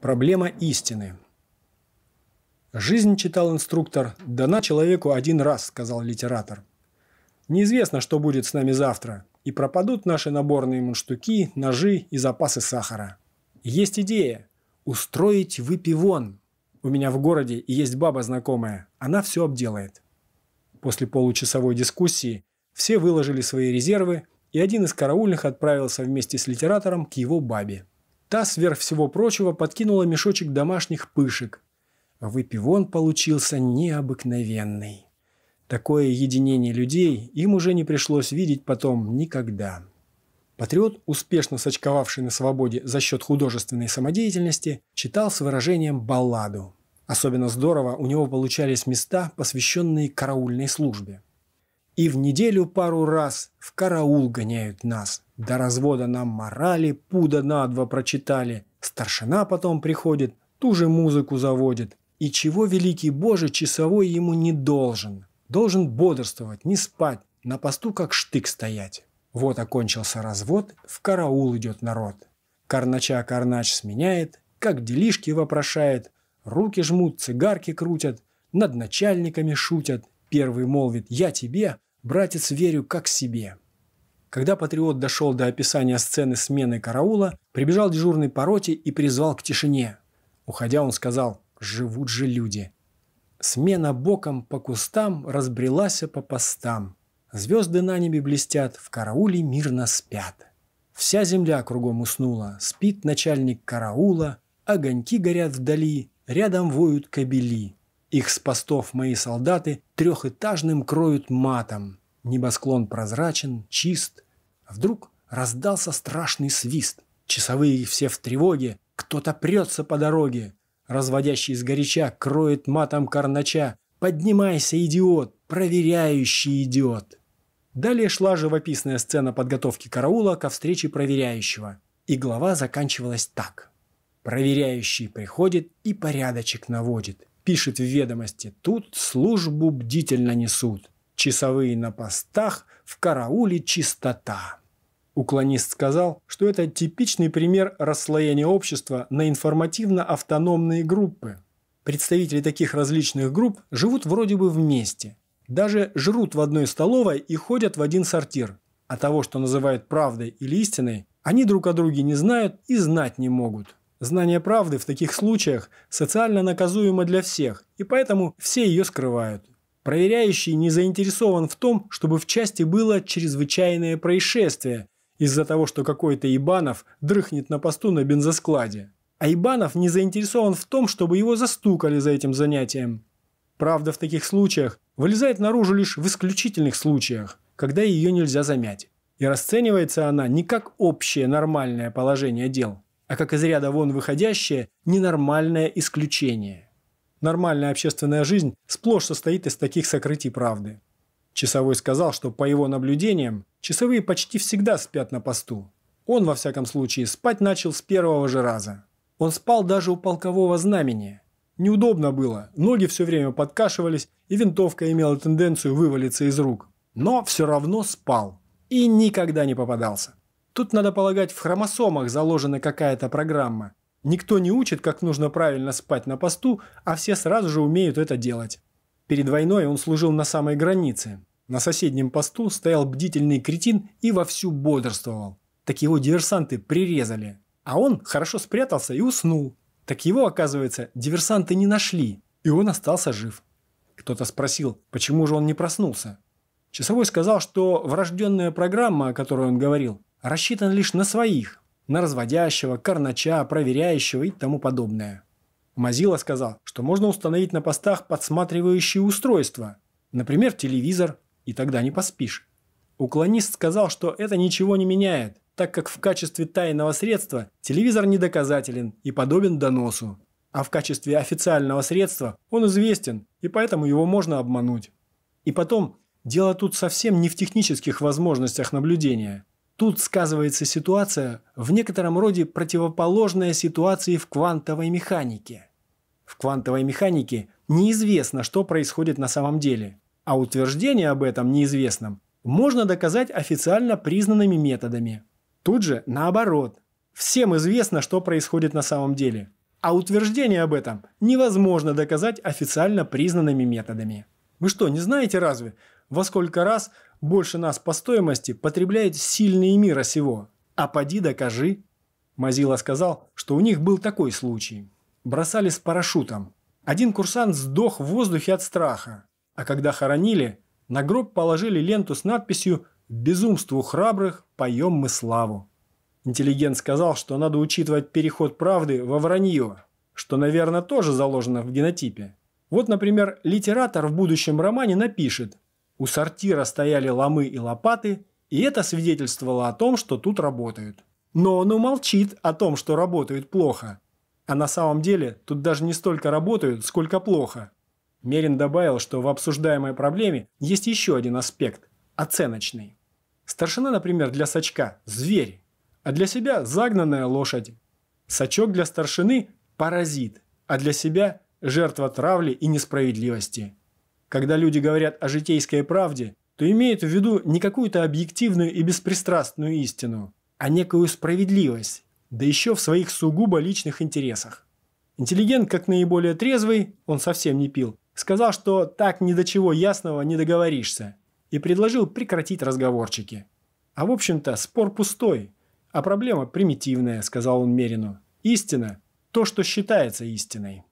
Проблема истины. «Жизнь, — читал инструктор, — дана человеку один раз, — сказал литератор. Неизвестно, что будет с нами завтра, и пропадут наши наборные мунштуки, ножи и запасы сахара. Есть идея – устроить выпивон. У меня в городе есть баба знакомая, она все обделает. После получасовой дискуссии все выложили свои резервы, и один из караульных отправился вместе с литератором к его бабе. Та, сверх всего прочего, подкинула мешочек домашних пышек. Выпивон получился необыкновенный. Такое единение людей им уже не пришлось видеть потом никогда. Патриот, успешно сочковавший на свободе за счет художественной самодеятельности, читал с выражением «балладу». Особенно здорово у него получались места, посвященные караульной службе. «И в неделю пару раз в караул гоняют нас», до развода нам морали, пуда на два прочитали. Старшина потом приходит, ту же музыку заводит. И чего великий Боже часовой ему не должен? Должен бодрствовать, не спать, на посту как штык стоять. Вот окончился развод, в караул идет народ. Карнача карнач сменяет, как делишки вопрошает, руки жмут, цигарки крутят, над начальниками шутят. Первый молвит «Я тебе, братец, верю как себе». Когда патриот дошел до описания сцены смены караула, прибежал дежурный по роте и призвал к тишине. Уходя, он сказал «Живут же люди». Смена боком по кустам разбрелась по постам. Звезды на небе блестят, в карауле мирно спят. Вся земля кругом уснула, спит начальник караула, огоньки горят вдали, рядом воют кабели. Их с постов мои солдаты трехэтажным кроют матом. Небосклон прозрачен, чист. А вдруг раздался страшный свист. Часовые все в тревоге. Кто-то прется по дороге. Разводящий из сгоряча кроет матом карнача. «Поднимайся, идиот! Проверяющий идет!» Далее шла живописная сцена подготовки караула ко встрече проверяющего. И глава заканчивалась так. Проверяющий приходит и порядочек наводит. Пишет в ведомости «Тут службу бдительно несут». Часовые на постах, в карауле чистота. Уклонист сказал, что это типичный пример расслоения общества на информативно-автономные группы. Представители таких различных групп живут вроде бы вместе. Даже жрут в одной столовой и ходят в один сортир. А того, что называют правдой или истиной, они друг о друге не знают и знать не могут. Знание правды в таких случаях социально наказуемо для всех, и поэтому все ее скрывают. Проверяющий не заинтересован в том, чтобы в части было чрезвычайное происшествие из-за того, что какой-то Ибанов дрыхнет на посту на бензоскладе. А Ибанов не заинтересован в том, чтобы его застукали за этим занятием. Правда в таких случаях вылезает наружу лишь в исключительных случаях, когда ее нельзя замять. И расценивается она не как общее нормальное положение дел, а как из ряда вон выходящее ненормальное исключение. Нормальная общественная жизнь сплошь состоит из таких сокрытий правды. Часовой сказал, что по его наблюдениям, часовые почти всегда спят на посту. Он, во всяком случае, спать начал с первого же раза. Он спал даже у полкового знамени. Неудобно было, ноги все время подкашивались, и винтовка имела тенденцию вывалиться из рук. Но все равно спал. И никогда не попадался. Тут, надо полагать, в хромосомах заложена какая-то программа, Никто не учит, как нужно правильно спать на посту, а все сразу же умеют это делать. Перед войной он служил на самой границе. На соседнем посту стоял бдительный кретин и вовсю бодрствовал. Так его диверсанты прирезали. А он хорошо спрятался и уснул. Так его, оказывается, диверсанты не нашли, и он остался жив. Кто-то спросил, почему же он не проснулся. Часовой сказал, что врожденная программа, о которой он говорил, рассчитана лишь на своих, на разводящего, карнача, проверяющего и тому подобное. Мазила сказал, что можно установить на постах подсматривающие устройства, например, телевизор, и тогда не поспишь. Уклонист сказал, что это ничего не меняет, так как в качестве тайного средства телевизор недоказателен и подобен доносу, а в качестве официального средства он известен, и поэтому его можно обмануть. И потом, дело тут совсем не в технических возможностях наблюдения – Тут сказывается ситуация, в некотором роде противоположная ситуации в квантовой механике. В квантовой механике неизвестно, что происходит на самом деле, а утверждение об этом неизвестном можно доказать официально признанными методами. Тут же наоборот. Всем известно, что происходит на самом деле, а утверждение об этом невозможно доказать официально признанными методами. Вы что, не знаете разве, во сколько раз больше нас по стоимости потребляет сильные мира сего. А поди докажи. Мазила сказал, что у них был такой случай. Бросали с парашютом. Один курсант сдох в воздухе от страха. А когда хоронили, на гроб положили ленту с надписью «Безумству храбрых поем мы славу». Интеллигент сказал, что надо учитывать переход правды во вранье, что, наверное, тоже заложено в генотипе. Вот, например, литератор в будущем романе напишет – у сортира стояли ломы и лопаты, и это свидетельствовало о том, что тут работают. Но он умолчит о том, что работают плохо. А на самом деле тут даже не столько работают, сколько плохо. Мерин добавил, что в обсуждаемой проблеме есть еще один аспект – оценочный. Старшина, например, для сачка – зверь, а для себя – загнанная лошадь. Сачок для старшины – паразит, а для себя – жертва травли и несправедливости – когда люди говорят о житейской правде, то имеют в виду не какую-то объективную и беспристрастную истину, а некую справедливость, да еще в своих сугубо личных интересах. Интеллигент, как наиболее трезвый, он совсем не пил, сказал, что так ни до чего ясного не договоришься, и предложил прекратить разговорчики. А в общем-то спор пустой, а проблема примитивная, сказал он Мерину. Истина – то, что считается истиной.